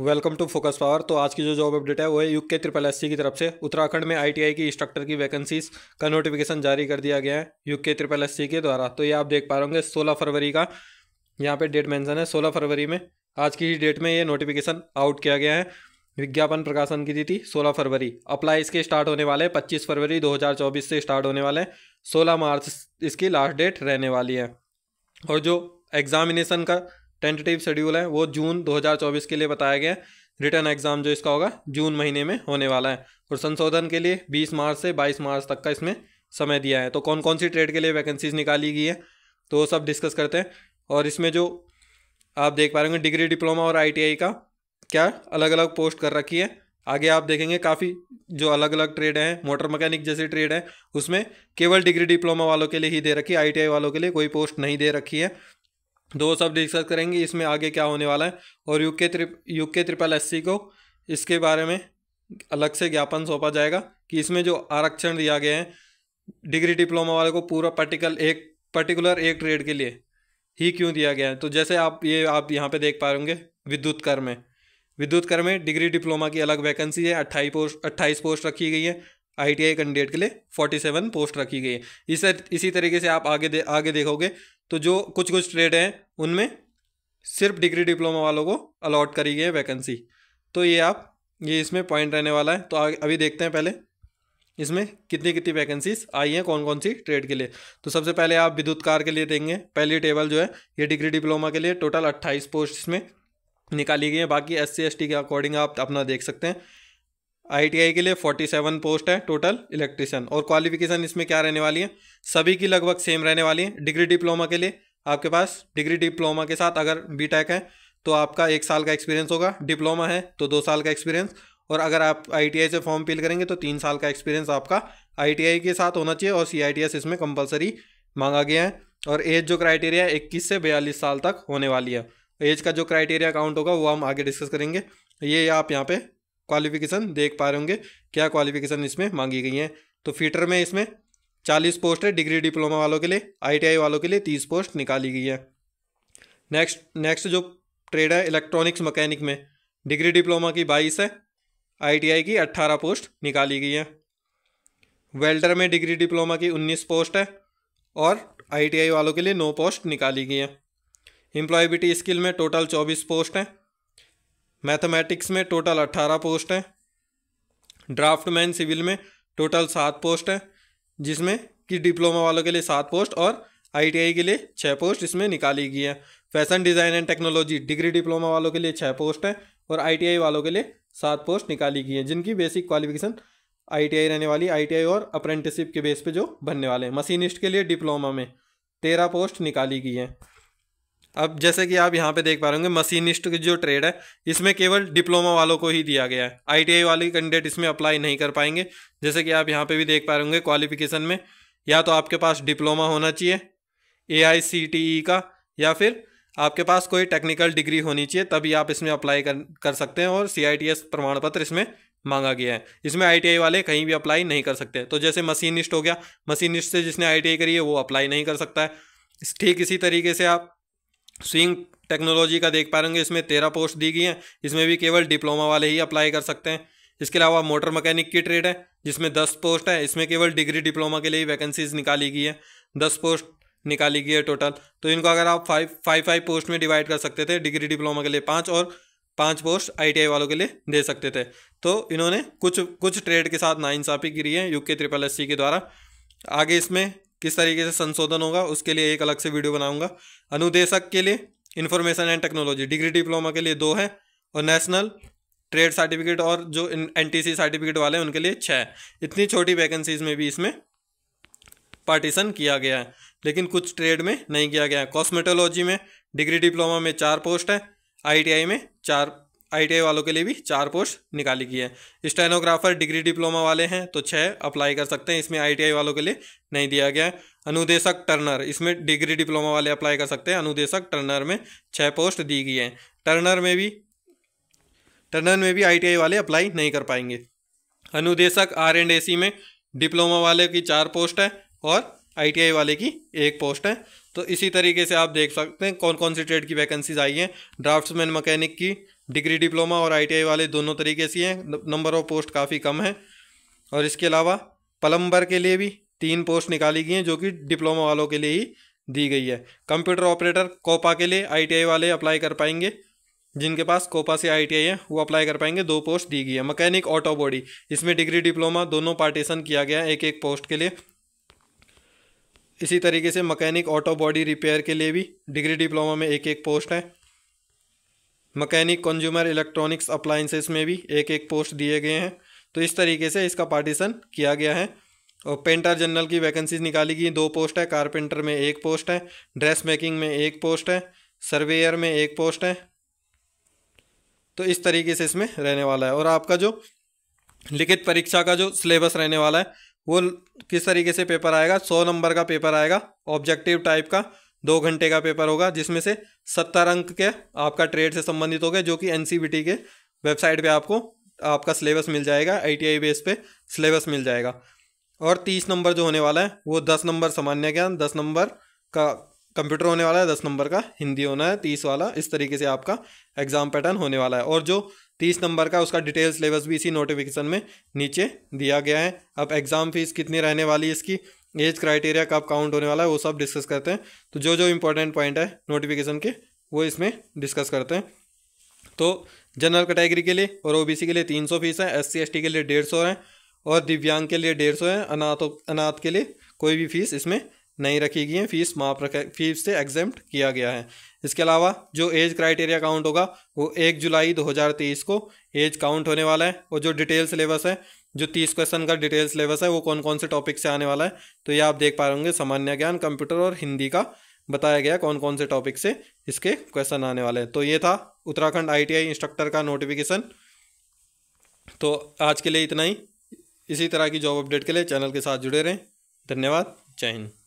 welcome to focus power तो आज की जो जॉब अपडेट है वो है के ट्रिपल एस की तरफ से उत्तराखंड में आईटीआई की इंस्ट्रक्टर की वैकेंसीज का नोटिफिकेशन जारी कर दिया गया है यू के ट्रिपल एस के द्वारा तो ये आप देख पा रहे होंगे सोलह फरवरी का यहाँ पे डेट मेंशन है सोलह फरवरी में आज की ही डेट में ये नोटिफिकेशन आउट किया गया है विज्ञापन प्रकाशन की तिथि सोलह फरवरी अप्लाई इसके स्टार्ट होने वाले हैं पच्चीस फरवरी दो से स्टार्ट होने वाले हैं सोलह मार्च इसकी लास्ट डेट रहने वाली है और जो एग्जामिनेशन का टेंटेटिव शेड्यूल है वो जून 2024 के लिए बताया गया है रिटर्न एग्जाम जो इसका होगा जून महीने में होने वाला है और संशोधन के लिए 20 मार्च से 22 मार्च तक का इसमें समय दिया है तो कौन कौन सी ट्रेड के लिए वैकेंसीज निकाली गई है तो वो सब डिस्कस करते हैं और इसमें जो आप देख पा रहे हो डिग्री डिप्लोमा और आई का क्या अलग अलग पोस्ट कर रखी है आगे आप देखेंगे काफ़ी जो अलग अलग ट्रेड हैं मोटर मैकेनिक जैसे ट्रेड है उसमें केवल डिग्री डिप्लोमा वालों के लिए ही दे रखी है आई वालों के लिए कोई पोस्ट नहीं दे रखी है तो वो सब डिस्कस करेंगे इसमें आगे क्या होने वाला है और UK trip UK triple S को इसके बारे में अलग से ज्ञापन सौंपा जाएगा कि इसमें जो आरक्षण दिया गया है डिग्री डिप्लोमा वाले को पूरा पर्टिकल एक पर्टिकुलर एक ट्रेड के लिए ही क्यों दिया गया है तो जैसे आप ये आप यहाँ पे देख पा रहे विद्युत कर में विद्युत कर में डिग्री डिप्लोमा की अलग वैकेंसी है अट्ठाईस पोस्ट अट्ठाईस पोस्ट रखी गई है आई टी आई कैंडिडेट के लिए फोर्टी सेवन पोस्ट रखी गई है इसे इसी तरीके से आप आगे दे आगे देखोगे तो जो कुछ कुछ ट्रेड हैं उनमें सिर्फ डिग्री डिप्लोमा वालों को अलॉट करी गई है वैकेंसी तो ये आप ये इसमें पॉइंट रहने वाला है तो अभी देखते हैं पहले इसमें कितनी कितनी वैकेंसीज आई हैं कौन कौन सी ट्रेड के लिए तो सबसे पहले आप विद्युत कार के लिए देंगे पहली टेबल जो है ये डिग्री डिप्लोमा के लिए टोटल अट्ठाईस पोस्ट इसमें निकाली गई हैं बाकी एस सी के अकॉर्डिंग आप अपना देख सकते हैं आईटीआई के लिए 47 पोस्ट है टोटल इलेक्ट्रिशियन और क्वालिफिकेशन इसमें क्या रहने वाली है सभी की लगभग सेम रहने वाली है डिग्री डिप्लोमा के लिए आपके पास डिग्री डिप्लोमा के साथ अगर बी है तो आपका एक साल का एक्सपीरियंस होगा डिप्लोमा है तो दो साल का एक्सपीरियंस और अगर आप आई से फॉर्म फिल करेंगे तो तीन साल का एक्सपीरियंस आपका आई के साथ होना चाहिए और सी इसमें कंपलसरी मांगा गया है और एज जो क्राइटेरिया है इक्कीस से बयालीस साल तक होने वाली है एज का जो क्राइटेरिया काउंट होगा वो हम आगे डिस्कस करेंगे ये आप यहाँ पे क्वालिफिकेशन देख पा रहे होंगे क्या क्वालिफिकेशन इसमें मांगी गई हैं तो फीटर में इसमें चालीस पोस्ट है डिग्री डिप्लोमा वालों के लिए आई वालों के लिए तीस पोस्ट निकाली गई है नेक्स्ट नेक्स्ट जो ट्रेड है इलेक्ट्रॉनिक्स मकैनिक में डिग्री डिप्लोमा की बाईस है आईटीआई की अट्ठारह पोस्ट निकाली गई है वेल्डर में डिग्री डिप्लोमा की उन्नीस पोस्ट है और आईटीआई वालों के लिए नौ पोस्ट निकाली गई हैं एम्प्लॉयबिलिटी स्किल में टोटल चौबीस पोस्ट हैं मैथमेटिक्स में टोटल अट्ठारह पोस्ट हैं मैन सिविल में टोटल सात पोस्ट हैं जिसमें कि डिप्लोमा वालों के लिए सात पोस्ट और आईटीआई के लिए छः पोस्ट इसमें निकाली गई है fashion design and technology degree diploma वालों के लिए छः पोस्ट हैं और आईटीआई वालों के लिए सात पोस्ट निकाली गई हैं जिनकी बेसिक क्वालिफिकेशन आईटीआई रहने वाली आईटीआई और अप्रेंटिसशिप के बेस पे जो बनने वाले हैं मशीनिस्ट के लिए डिप्लोमा में तेरह पोस्ट निकाली गई हैं अब जैसे कि आप यहाँ पे देख पा रहे होंगे मशीनिस्ट की जो ट्रेड है इसमें केवल डिप्लोमा वालों को ही दिया गया है आईटीआई वाले कैंडिडेट इसमें अप्लाई नहीं कर पाएंगे जैसे कि आप यहाँ पे भी देख पा रहे होंगे क्वालिफिकेशन में या तो आपके पास डिप्लोमा होना चाहिए ए e का या फिर आपके पास कोई टेक्निकल डिग्री होनी चाहिए तभी आप इसमें अप्लाई कर कर सकते हैं और सी प्रमाण पत्र इसमें मांगा गया है इसमें आईटीआई वाले कहीं भी अप्लाई नहीं कर सकते तो जैसे मशीनिस्ट हो गया मशीनिस्ट से जिसने आईटीआई करी है वो अप्लाई नहीं कर सकता है ठीक इसी तरीके से आप स्विंग टेक्नोलॉजी का देख पा रहे होंगे इसमें तेरह पोस्ट दी गई हैं इसमें भी केवल डिप्लोमा वाले ही अप्लाई कर सकते हैं इसके अलावा मोटर मैकेनिक की ट्रेड है जिसमें दस पोस्ट है इसमें केवल डिग्री डिप्लोमा के लिए वैकेंसीज निकाली गई है दस पोस्ट निकाली गई है टोटल तो इनको अगर आप फाइव फाइव फाइव पोस्ट में डिवाइड कर सकते थे डिग्री डिप्लोमा के लिए पाँच और पाँच पोस्ट आईटीआई वालों के लिए दे सकते थे तो इन्होंने कुछ कुछ ट्रेड के साथ नाइंसाफ़ी गिरी है यूके ट्रिपल एस के द्वारा आगे इसमें किस तरीके से संशोधन होगा उसके लिए एक अलग से वीडियो बनाऊंगा अनुदेशक के लिए information and technology degree diploma के लिए दो है और नेशनल ट्रेड सर्टिफिकेट और जो एन सर्टिफिकेट वाले हैं उनके लिए छः इतनी छोटी वैकेंसीज में भी इसमें पार्टीशन किया गया है लेकिन कुछ ट्रेड में नहीं किया गया है कॉस्मेटोलॉजी में डिग्री डिप्लोमा में चार पोस्ट है आईटीआई में चार आई वालों के लिए भी चार पोस्ट निकाली गई है स्टेनोग्राफर डिग्री डिप्लोमा वाले हैं तो छः अप्लाई कर सकते हैं इसमें आई वालों के लिए नहीं दिया गया है अनुदेशक टर्नर इसमें डिग्री डिप्लोमा वाले अप्लाई कर सकते हैं अनुदेशक टर्नर में छः पोस्ट दी गई है टर्नर में भी टर्नर में भी आई वाले अप्लाई नहीं कर पाएंगे अनुदेशक आर एंड ए में डिप्लोमा वाले की चार पोस्ट है और आई वाले की एक पोस्ट है तो इसी तरीके से आप देख सकते हैं कौन कौन सी ट्रेड की वैकेंसीज आई हैं ड्राफ्ट्समैन मैकेनिक की डिग्री डिप्लोमा और आईटीआई वाले दोनों तरीके से हैं नंबर ऑफ पोस्ट काफ़ी कम है और इसके अलावा प्लम्बर के लिए भी तीन पोस्ट निकाली गई हैं जो कि डिप्लोमा वालों के लिए ही दी गई है कंप्यूटर ऑपरेटर कोपा के लिए आईटीआई वाले अप्लाई कर पाएंगे जिनके पास कोपा से आईटीआई है वो अप्लाई कर पाएंगे दो पोस्ट दी गई है मैकेनिक ऑटो बॉडी इसमें डिग्री डिप्लोमा दोनों पार्टीशन किया गया एक एक पोस्ट के लिए इसी तरीके से मकैनिक ऑटो बॉडी रिपेयर के लिए भी डिग्री डिप्लोमा में एक एक पोस्ट है मकैनिक कंज्यूमर इलेक्ट्रॉनिक्स अप्लाइंसेस में भी एक एक पोस्ट दिए गए हैं तो इस तरीके से इसका पार्टीशन किया गया है और पेंटर जनरल की वैकेंसीज निकाली गई दो पोस्ट है कारपेंटर में एक पोस्ट है ड्रेस मेकिंग में एक पोस्ट है सर्वेयर में एक पोस्ट है तो इस तरीके से इसमें रहने वाला है और आपका जो लिखित परीक्षा का जो सिलेबस रहने वाला है वो किस तरीके से पेपर आएगा सौ नंबर का पेपर आएगा ऑब्जेक्टिव टाइप का दो घंटे का पेपर होगा जिसमें से सत्तर अंक के आपका ट्रेड से संबंधित हो गए जो कि एन के वेबसाइट पे आपको आपका सिलेबस मिल जाएगा आई बेस पे सिलेबस मिल जाएगा और तीस नंबर जो होने वाला है वो दस नंबर सामान्य ज्ञान दस नंबर का कंप्यूटर होने वाला है दस नंबर का हिंदी होना है तीस वाला इस तरीके से आपका एग्ज़ाम पैटर्न होने वाला है और जो तीस नंबर का उसका डिटेल सिलेबस भी इसी नोटिफिकेशन में नीचे दिया गया है अब एग्ज़ाम फीस कितनी रहने वाली है इसकी एज क्राइटेरिया कब काउंट होने वाला है वो सब डिस्कस करते हैं तो जो जो इंपॉर्टेंट पॉइंट है नोटिफिकेशन के वो इसमें डिस्कस करते हैं तो जनरल कैटेगरी के लिए और ओबीसी के लिए तीन सौ फीस है एस सी के लिए डेढ़ सौ है और दिव्यांग के लिए डेढ़ सौ है अनाथ अनाथ के लिए कोई भी फीस इसमें नहीं रखी गई हैं फीस माफ रख फीस से एग्जेम्प्ट किया गया है इसके अलावा जो एज क्राइटेरिया काउंट होगा वो एक जुलाई 2023 को एज काउंट होने वाला है और जो डिटेल सिलेबस है जो तीस क्वेश्चन का डिटेल सिलेबस है वो कौन कौन से टॉपिक से आने वाला है तो ये आप देख पा रहे होंगे सामान्य ज्ञान कंप्यूटर और हिंदी का बताया गया कौन कौन से टॉपिक से इसके क्वेश्चन आने वाले हैं तो ये था उत्तराखंड आई इंस्ट्रक्टर का नोटिफिकेशन तो आज के लिए इतना ही इसी तरह की जॉब अपडेट के लिए चैनल के साथ जुड़े रहें धन्यवाद जय हिंद